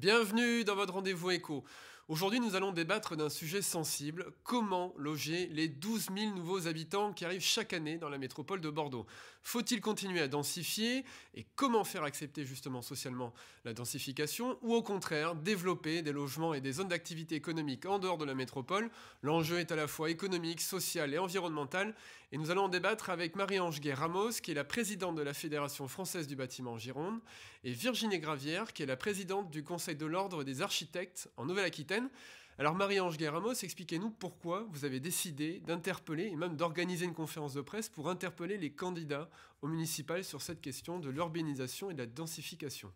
Bienvenue dans votre rendez-vous écho. Aujourd'hui, nous allons débattre d'un sujet sensible, comment loger les 12 000 nouveaux habitants qui arrivent chaque année dans la métropole de Bordeaux. Faut-il continuer à densifier et comment faire accepter justement socialement la densification ou au contraire développer des logements et des zones d'activité économique en dehors de la métropole L'enjeu est à la fois économique, social et environnemental et nous allons en débattre avec Marie-Ange Gué-Ramos qui est la présidente de la Fédération française du bâtiment Gironde et Virginie Gravière qui est la présidente du Conseil de l'ordre des architectes en Nouvelle-Aquitaine alors Marie-Ange Guéramos, expliquez-nous pourquoi vous avez décidé d'interpeller et même d'organiser une conférence de presse pour interpeller les candidats aux municipales sur cette question de l'urbanisation et de la densification.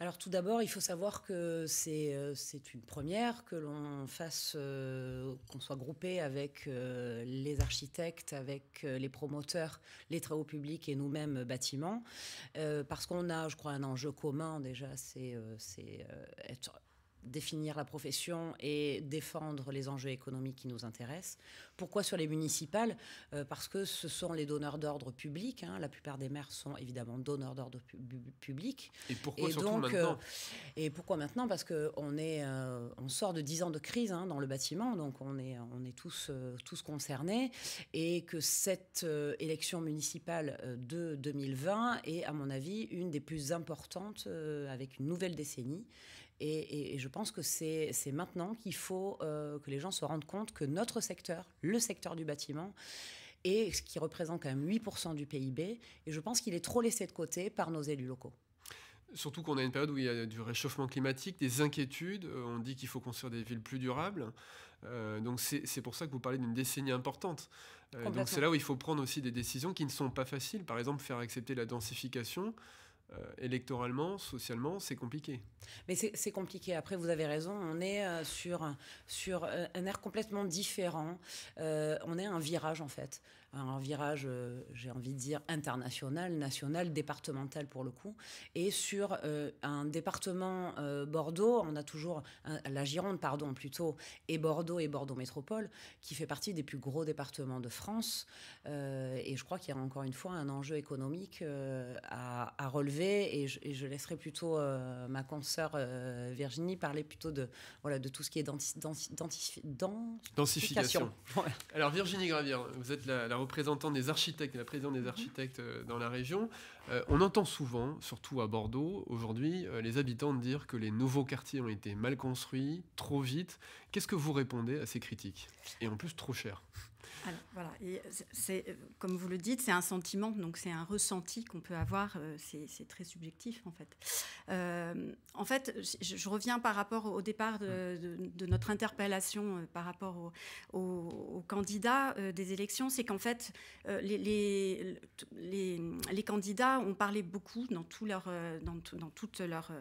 Alors tout d'abord, il faut savoir que c'est, euh, une première que l'on fasse, euh, qu'on soit groupé avec euh, les architectes, avec les promoteurs, les travaux publics et nous-mêmes bâtiments, parce qu'on a, je crois, un enjeu commun déjà, c'est, c'est être définir la profession et défendre les enjeux économiques qui nous intéressent. Pourquoi sur les municipales euh, Parce que ce sont les donneurs d'ordre public. Hein. La plupart des maires sont évidemment donneurs d'ordre public. Et pourquoi donc, maintenant euh, Et pourquoi maintenant Parce qu'on est, euh, on sort de 10 ans de crise hein, dans le bâtiment, donc on est, on est tous, tous concernés, et que cette élection municipale de 2020 est, à mon avis, une des plus importantes avec une nouvelle décennie et, je pense que c'est maintenant qu'il faut euh, que les gens se rendent compte que notre secteur, le secteur du bâtiment, est ce qui représente quand même 8% du PIB, et je pense qu'il est trop laissé de côté par nos élus locaux. Surtout qu'on a une période où il y a du réchauffement climatique, des inquiétudes, euh, on dit qu'il faut construire des villes plus durables. Euh, donc c'est pour ça que vous parlez d'une décennie importante. donc c'est là où il faut prendre aussi des décisions qui ne sont pas faciles. Par exemple, faire accepter la densification, euh, électoralement, socialement, c'est compliqué. Mais c'est compliqué. Après, vous avez raison, on est euh, sur, euh, un air complètement différent. on est un virage, en fait un virage, euh, j'ai envie de dire, international, national, départemental pour le coup. Et sur euh, un département euh, Bordeaux, on a toujours la Gironde, pardon, plutôt, et Bordeaux et Bordeaux Métropole, qui fait partie des plus gros départements de France. et je crois qu'il y a encore une fois un enjeu économique à, relever. Et je, laisserai plutôt ma consoeur Virginie parler plutôt de, voilà, de tout ce qui est densification. Alors Virginie Gravier, vous êtes la, la représentant des architectes la présidente des architectes euh, dans la région, euh, on entend souvent, surtout à Bordeaux aujourd'hui, euh, les habitants dire que les nouveaux quartiers ont été mal construits, trop vite. Qu'est-ce que vous répondez à ces critiques Et en plus trop cher alors, voilà, et c'est, comme vous le dites, c'est un sentiment, donc c'est un ressenti qu'on peut avoir, euh, c'est, c'est très subjectif en fait. Euh, en fait, je, reviens par rapport au départ de, notre interpellation euh, par rapport aux candidats des élections, c'est qu'en fait, les, les, les, candidats ont parlé beaucoup dans, tout leur, dans, dans toute leur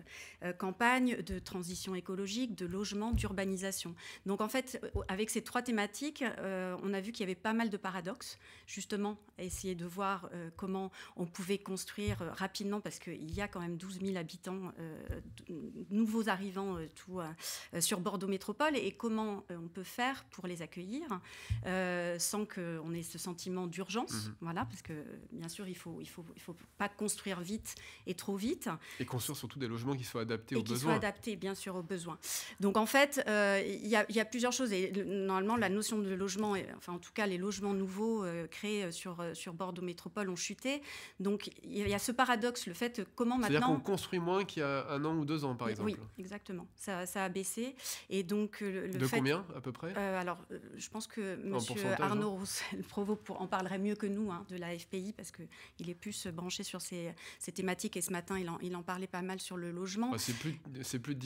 campagne de transition écologique, de logement, d'urbanisation. Donc en fait, avec ces trois thématiques, on a vu qu'il il y avait pas mal de paradoxes, justement, à essayer de voir euh, comment on pouvait construire euh, rapidement, parce qu'il y a quand même 12 000 habitants, euh, nouveaux arrivants tout, sur Bordeaux Métropole, et, comment on peut faire pour les accueillir sans qu'on ait ce sentiment d'urgence, mhm. voilà, parce que bien sûr, il ne faut, pas construire vite et trop vite. Et construire surtout des logements qui soient adaptés aux besoins. besoins. Qui soient adaptés, bien sûr, aux besoins. Donc en fait, il y, a plusieurs choses, et normalement, la notion de logement, enfin tout cas les logements nouveaux euh, créés euh, sur, euh, sur Bordeaux Métropole ont chuté. Donc il y a ce paradoxe, le fait comment maintenant... C'est-à-dire qu'on construit moins qu'il y a un an ou deux ans, par exemple. Oui, exactement. Ça, a baissé. Et donc, le de combien, à peu près Alors, je pense que M. Arnaud Roussel, Provost, en parlerait mieux que nous hein, de la FPI, parce qu'il est plus branché sur ces, thématiques. Et ce matin, il en, il en, parlait pas mal sur le logement. Bah, c'est plus, de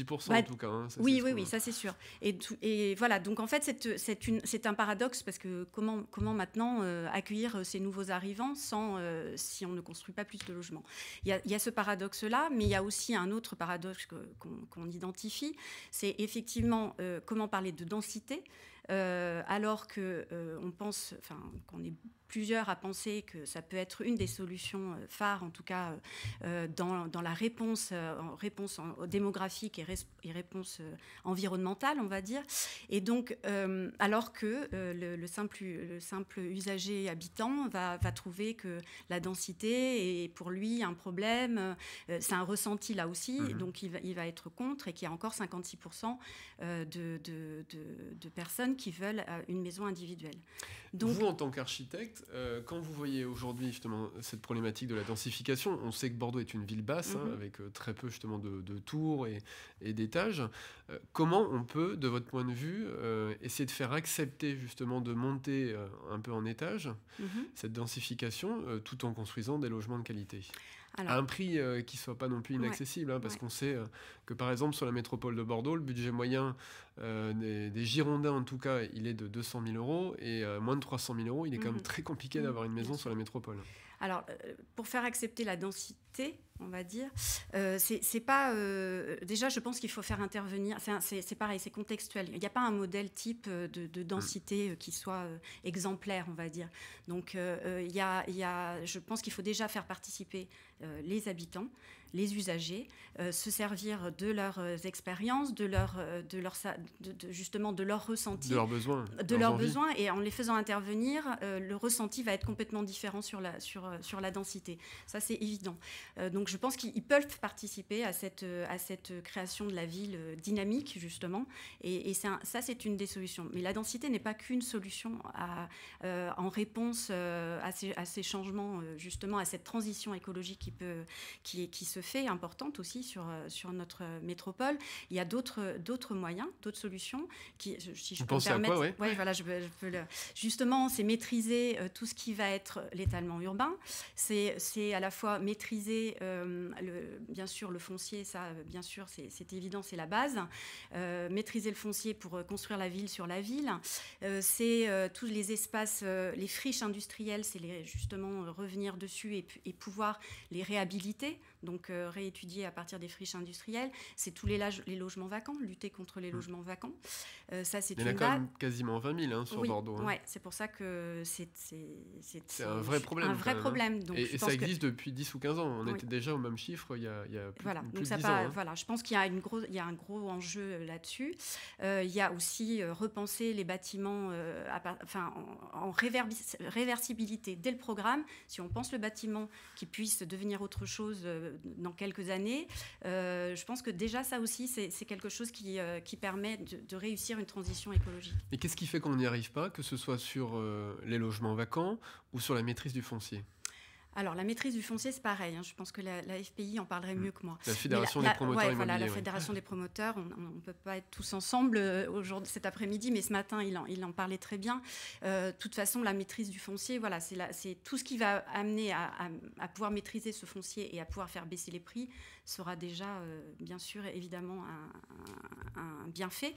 10% en bah, tout cas. Hein, oui, oui, oui, ça c'est sûr. Et, et, voilà, donc en fait, c'est un paradoxe, parce que comment, maintenant euh, accueillir euh, ces nouveaux arrivants sans, euh, si on ne construit pas plus de logements il y, a, ce paradoxe-là, mais il y a aussi un autre paradoxe qu'on identifie, c'est effectivement comment parler de densité alors qu'on on pense, enfin, qu'on est plusieurs à penser que ça peut être une des solutions euh, phares, en tout cas euh, euh, dans, la réponse, réponse démographique et, réponse environnementale, on va dire. Et donc, alors que le, simple, usager habitant va, trouver que la densité est pour lui un problème, c'est un ressenti là aussi, mhm. donc il va, être contre et qu'il y a encore 56% de, de, personnes qui veulent une maison individuelle. Donc, Vous, en tant qu'architecte, euh, quand vous voyez aujourd'hui justement cette problématique de la densification, on sait que Bordeaux est une ville basse, hein, mhm. avec euh, très peu justement de, tours et, d'étages. Euh, comment on peut, de votre point de vue, essayer de faire accepter justement de monter un peu en étage mhm. cette densification tout en construisant des logements de qualité à un prix euh, qui soit pas non plus inaccessible, hein, parce qu'on sait euh, que par exemple sur la métropole de Bordeaux, le budget moyen euh, des, Girondins en tout cas, il est de 200 000 euros et moins de 300 000 euros, il est quand même mhm. très compliqué mhm. d'avoir une maison sur la métropole. Alors, euh, pour faire accepter la densité, on va dire, euh, c'est pas. Euh, déjà, je pense qu'il faut faire intervenir. C'est pareil, c'est contextuel. Il n'y a pas un modèle type de, densité qui soit exemplaire, on va dire. Donc, il y a, y a, je pense qu'il faut déjà faire participer les habitants les usagers, euh, se servir de leurs euh, expériences, de leur, euh, de leur, de, justement de leurs ressentis, de leurs besoins, de leurs, besoins, et en les faisant intervenir, le ressenti va être complètement différent sur la, sur, sur la densité. Ça, c'est évident. donc, je pense qu'ils peuvent participer à cette, à cette création de la ville dynamique, justement, et, ça, c'est une des solutions. Mais la densité n'est pas qu'une solution à, en réponse à ces, à ces, changements, justement, à cette transition écologique qui peut, qui, qui se fait importante aussi sur, euh, sur notre euh, métropole. Il y a d'autres, euh, d'autres moyens, d'autres solutions qui, si je peux me quoi, voilà, je, justement, c'est maîtriser tout ce qui va être l'étalement urbain. C'est, c'est à la fois maîtriser, le, bien sûr, le foncier, ça, bien sûr, c'est, évident, c'est la base. maîtriser le foncier pour construire la ville sur la ville. c'est tous les espaces, les friches industrielles, c'est justement revenir dessus et pouvoir les réhabiliter donc euh, réétudier à partir des friches industrielles. C'est tous les, les, logements vacants, lutter contre les mm. logements vacants. Euh, ça, c'est une. Il y en a quand même quasiment 20 000 hein, sur Bordeaux. Oui, hein. Ouais, c'est pour ça que c'est. C'est un vrai problème. Un vrai hein. problème. et, ça existe depuis 10 ou 15 ans. On était déjà au même chiffre il y a, il y plus, voilà. donc, de ça 10 ans, Voilà, je pense qu'il y, a un gros enjeu euh, là-dessus. il y a aussi repenser les bâtiments enfin, en, en réversibilité dès le programme. Si on pense le bâtiment qui puisse devenir autre chose euh, dans quelques années. Euh, je pense que déjà, ça aussi, c'est quelque chose qui, euh, permet de, réussir une transition écologique. Mais qu'est-ce qui fait qu'on n'y arrive pas, que ce soit sur les logements vacants ou sur la maîtrise du foncier alors, la maîtrise du foncier, c'est pareil. Hein. Je pense que la, FPI en parlerait mmh. mieux que moi. La Fédération des promoteurs voilà, la Fédération des promoteurs, on ne peut pas être tous ensemble euh, aujourd'hui, cet après-midi, mais ce matin, il en, il en parlait très bien. De euh, toute façon, la maîtrise du foncier, voilà, c'est tout ce qui va amener à pouvoir maîtriser ce foncier et à pouvoir faire baisser les prix sera déjà, euh, bien sûr, évidemment, un, bienfait.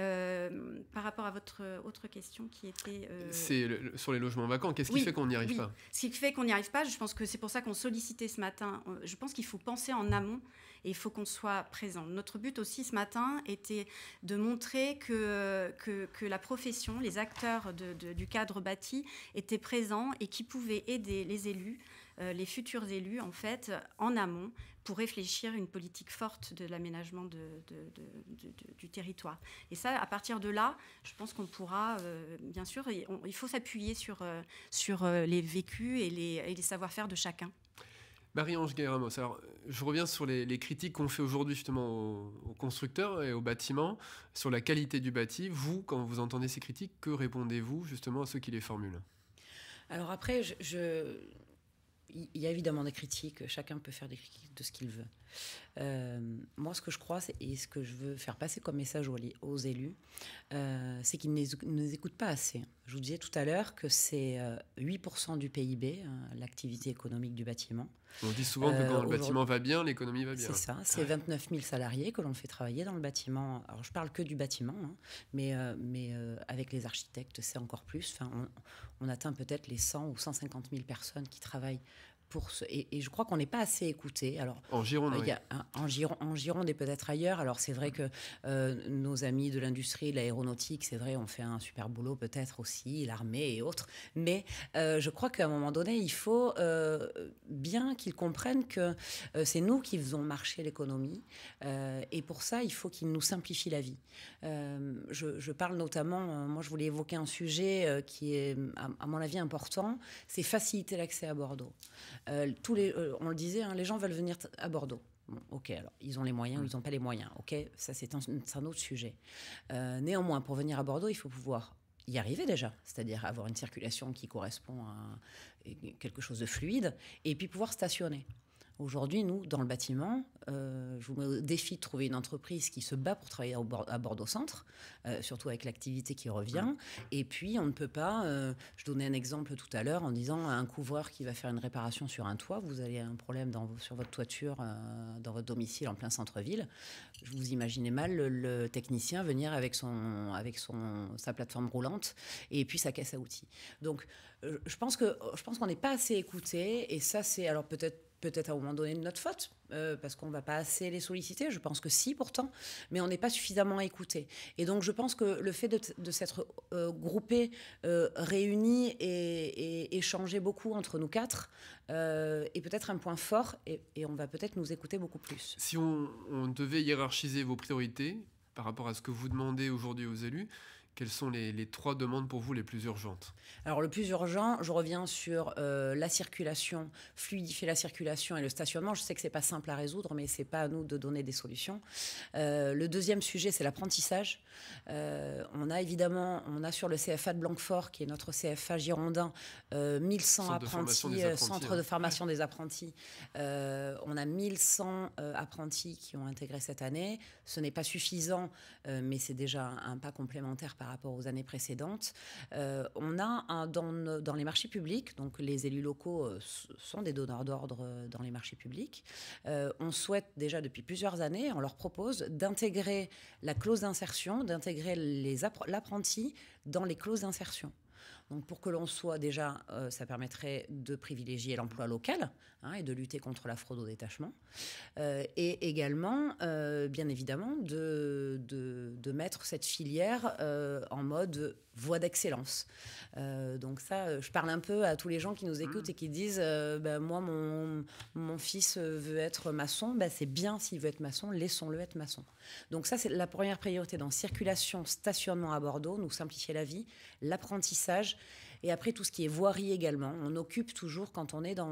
Euh, par rapport à votre autre question qui était... Euh, c'est sur les logements vacants, qu'est-ce qui fait qu'on n'y arrive pas Ce qui fait qu'on n'y arrive pas, je pense que c'est pour ça qu'on sollicitait ce matin. Je pense qu'il faut penser en amont et il faut qu'on soit présent. Notre but aussi ce matin était de montrer que, que, la profession, les acteurs du cadre bâti étaient présents et qui pouvaient aider les élus euh, les futurs élus, en fait, en amont, pour réfléchir une politique forte de l'aménagement du territoire. Et ça, à partir de là, je pense qu'on pourra, euh, bien sûr, il faut s'appuyer sur, euh, sur les vécus et les, savoir-faire de chacun. Marie-Ange Guéramos, alors je reviens sur les, critiques qu'on fait aujourd'hui justement aux, constructeurs et aux bâtiments, sur la qualité du bâti. Vous, quand vous entendez ces critiques, que répondez-vous justement à ceux qui les formulent Alors après, je il y a évidemment des critiques, chacun peut faire des critiques de ce qu'il veut. Euh, moi, ce que je crois et ce que je veux faire passer comme message aux, élus, euh, c'est qu'ils ne nous écoutent pas assez. Je vous disais tout à l'heure que c'est 8% euh, du PIB, l'activité économique du bâtiment. On dit souvent que quand le bâtiment va bien, l'économie va bien. C'est ça, c'est 29 000 salariés que l'on fait travailler dans le bâtiment. Alors, je parle que du bâtiment, hein, mais, mais avec les architectes, c'est encore plus. Enfin, on, on atteint peut-être les 100 ou 150 000 personnes qui travaillent pour et, je crois qu'on n'est pas assez écouté. Alors en Gironde, euh, en, Gironde, et peut-être ailleurs. Alors c'est vrai que euh, nos amis de l'industrie, de l'aéronautique, c'est vrai, ont fait un super boulot peut-être aussi, l'armée et autres. Mais euh, je crois qu'à un moment donné, il faut bien qu'ils comprennent que c'est nous qui faisons marcher l'économie, et pour ça, il faut qu'ils nous simplifient la vie. Je, parle notamment, moi, je voulais évoquer un sujet qui est, à mon avis, important. C'est faciliter l'accès à Bordeaux. Euh, tous les, euh, on le disait, hein, les gens veulent venir à Bordeaux. ok, alors ils ont les moyens ou mm. ils n'ont pas les moyens. Ok, ça c'est un, autre sujet. Euh, néanmoins, pour venir à Bordeaux, il faut pouvoir y arriver déjà, c'est-à-dire avoir une circulation qui correspond à quelque chose de fluide, et puis pouvoir stationner. Aujourd'hui, nous, dans le bâtiment, euh, je vous défie de trouver une entreprise qui se bat pour travailler bord, à Bordeaux Centre, euh, surtout avec l'activité qui revient. Et puis, on ne peut pas, euh, je donnais un exemple tout à l'heure en disant à un couvreur qui va faire une réparation sur un toit, vous avez un problème dans, sur votre toiture, dans votre domicile en plein centre-ville. Je vous imaginez mal le, technicien venir avec, son, avec son, sa plateforme roulante et puis sa caisse à outils. Donc, je pense qu'on n'est pas assez écouté et ça, c'est alors peut-être peut-être à un moment donné de notre faute, euh, parce qu'on ne va pas assez les solliciter. Je pense que si, pourtant, mais on n'est pas suffisamment écouté. Et donc, je pense que le fait de, s'être groupé, euh, groupés, euh, réunis et, échanger beaucoup entre nous quatre est peut-être un point fort et, on va peut-être nous écouter beaucoup plus. Si on devait hiérarchiser vos priorités par rapport à ce que vous demandez aujourd'hui aux élus, quelles sont les, trois demandes pour vous les plus urgentes Alors le plus urgent, je reviens sur euh, la circulation, fluidifier la circulation et le stationnement. Je sais que c'est pas simple à résoudre, mais c'est pas à nous de donner des solutions. Euh, le deuxième sujet, c'est l'apprentissage. Euh, on a évidemment, on a sur le CFA de Blanquefort, qui est notre CFA girondin, 1100 apprentis, centre de hein. formation des apprentis. on a 1100 apprentis qui ont intégré cette année. Ce n'est pas suffisant, mais c'est déjà un, pas complémentaire par par rapport aux années précédentes. Euh, on a dans, dans, les marchés publics, donc les élus locaux euh, sont des donneurs d'ordre euh, dans les marchés publics. on souhaite déjà depuis plusieurs années, on leur propose d'intégrer la clause d'insertion, d'intégrer l'apprenti dans les clauses d'insertion. Donc pour que l'on soit déjà, euh, ça permettrait de privilégier l'emploi local hein, et de lutter contre la fraude au détachement. Euh, et également, euh, bien évidemment, de, de, de, mettre cette filière en mode voie d'excellence. donc ça, je parle un peu à tous les gens qui nous écoutent mmh. et qui disent, bah, moi, mon, mon, fils veut être maçon, bah, c'est bien s'il veut être maçon, laissons-le être maçon. Donc ça, c'est la première priorité dans circulation, stationnement à Bordeaux, nous simplifier la vie, l'apprentissage et après, tout ce qui est voirie également. On occupe toujours, quand on est dans,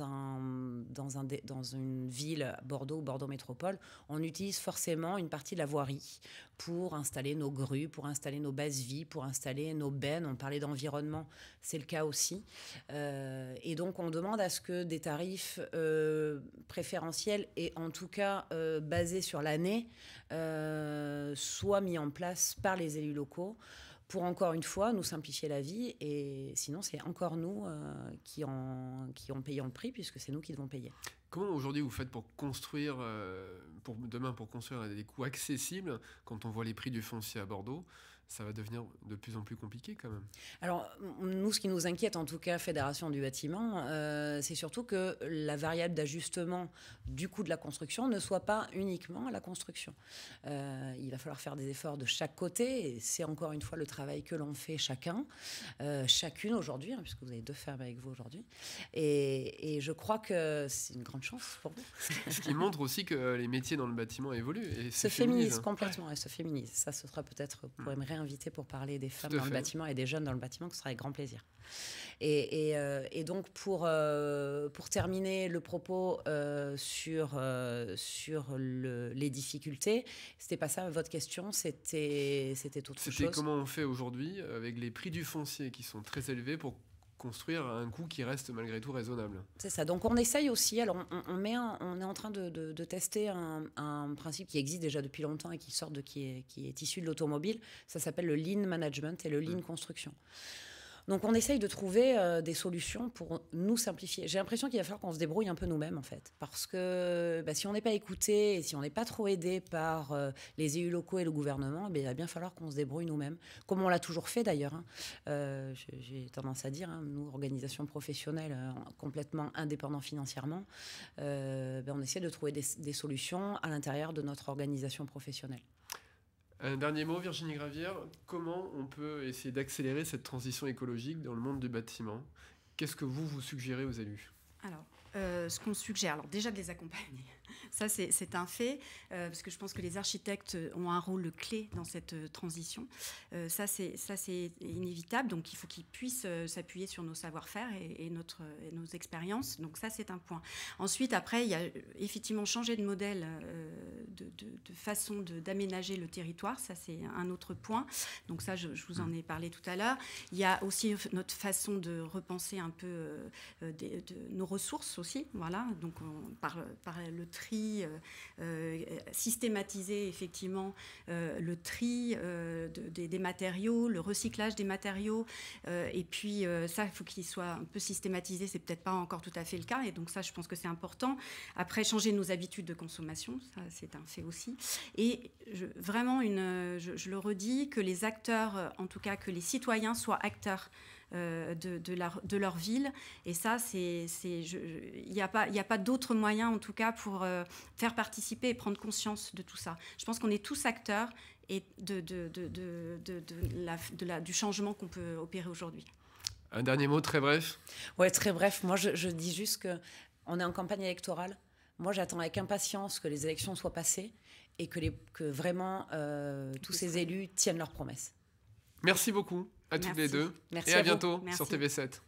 un, dans, un, dans une ville, Bordeaux ou Bordeaux Métropole, on utilise forcément une partie de la voirie pour installer nos grues, pour installer nos bases vie pour installer nos bennes. On parlait d'environnement, c'est le cas aussi. Euh, et donc, on demande à ce que des tarifs euh, préférentiels et en tout cas euh, basés sur l'année soient mis en place par les élus locaux pour encore une fois nous simplifier la vie. Et sinon, c'est encore nous euh, qui, en, qui payons le prix, puisque c'est nous qui devons payer. Comment aujourd'hui vous faites pour construire, euh, pour demain, pour construire des coûts accessibles quand on voit les prix du foncier à Bordeaux ça va devenir de plus en plus compliqué quand même. Alors, nous, ce qui nous inquiète, en tout cas, Fédération du bâtiment, euh, c'est surtout que la variable d'ajustement du coût de la construction ne soit pas uniquement à la construction. Euh, il va falloir faire des efforts de chaque côté, et c'est encore une fois le travail que l'on fait chacun, euh, chacune aujourd'hui, hein, puisque vous avez deux fermes avec vous aujourd'hui. Et, je crois que c'est une grande chance pour vous. ce qui montre aussi que les métiers dans le bâtiment évoluent. Et se féminisent hein. complètement, et se féminisent. Ça, ce sera peut-être, pour pourrez mm invité pour parler des femmes dans le bâtiment et des jeunes dans le bâtiment, ce sera avec grand plaisir. Et, euh, donc, pour, euh, pour terminer le propos euh, sur, sur les difficultés, c'était pas ça votre question, c'était autre chose. C'était comment on fait aujourd'hui avec les prix du foncier qui sont très élevés pour construire un coût qui reste malgré tout raisonnable. C'est ça. Donc on essaye aussi. Alors on, met on est en train de, tester un, principe qui existe déjà depuis longtemps et qui sort de qui est, qui est issu de l'automobile. Ça s'appelle le lean management et le lean hmm. construction. Donc on essaye de trouver euh, des solutions pour nous simplifier. J'ai l'impression qu'il va falloir qu'on se débrouille un peu nous-mêmes en fait, parce que bah, si on n'est pas écouté et si on n'est pas trop aidé par euh, les élus locaux et le gouvernement, eh il va bien falloir qu'on se débrouille nous-mêmes, comme on l'a toujours fait d'ailleurs. Hein. Euh, j'ai tendance à dire, hein, nous organisation professionnelle complètement indépendant financièrement, ben, on essaie de trouver des solutions à l'intérieur de notre organisation professionnelle. Un euh, dernier mot, Virginie Gravière, comment on peut essayer d'accélérer cette transition écologique dans le monde du bâtiment Qu'est-ce que vous, vous suggérez aux élus Alors, euh, ce qu'on suggère, alors déjà de les accompagner, ça, c'est un fait, euh, parce que je pense que les architectes ont un rôle clé dans cette euh, transition. Euh, c'est ça, c'est inévitable. Donc, il faut qu'ils puissent s'appuyer sur nos savoir-faire et, notre, nos expériences. Donc, ça, c'est un point. Ensuite, après, il y a effectivement changer de modèle, de, de façon d'aménager le territoire. Ça, c'est un autre point. Donc, ça, je, vous en ai parlé tout à l'heure. Il y a aussi notre façon de repenser un peu de, nos ressources aussi. Voilà. Donc, on, par, par le tri euh, euh, systématiser effectivement euh, le tri des, matériaux, le recyclage des matériaux. et puis ça, il faut qu'il soit un peu systématisé. C'est peut-être pas encore tout à fait le cas. Et donc ça, je pense que c'est important. Après, changer nos habitudes de consommation, c'est un fait aussi. Et vraiment, une, je, je le redis, que les acteurs, en tout cas que les citoyens soient acteurs euh, de, leur, ville. Et ça, c'est, il n'y a pas, pas d'autre moyen, en tout cas, pour euh, faire participer et prendre conscience de tout ça. Je pense qu'on est tous acteurs et de, la, la, du changement qu'on peut opérer aujourd'hui. Un dernier mot très bref Oui très bref. Moi, je, dis juste qu'on est en campagne électorale. Moi, j'attends avec impatience que les élections soient passées et que, les, que vraiment euh, tous ces élus tiennent leurs promesses. Merci beaucoup. À toutes les deux. et à, bientôt sur TV7.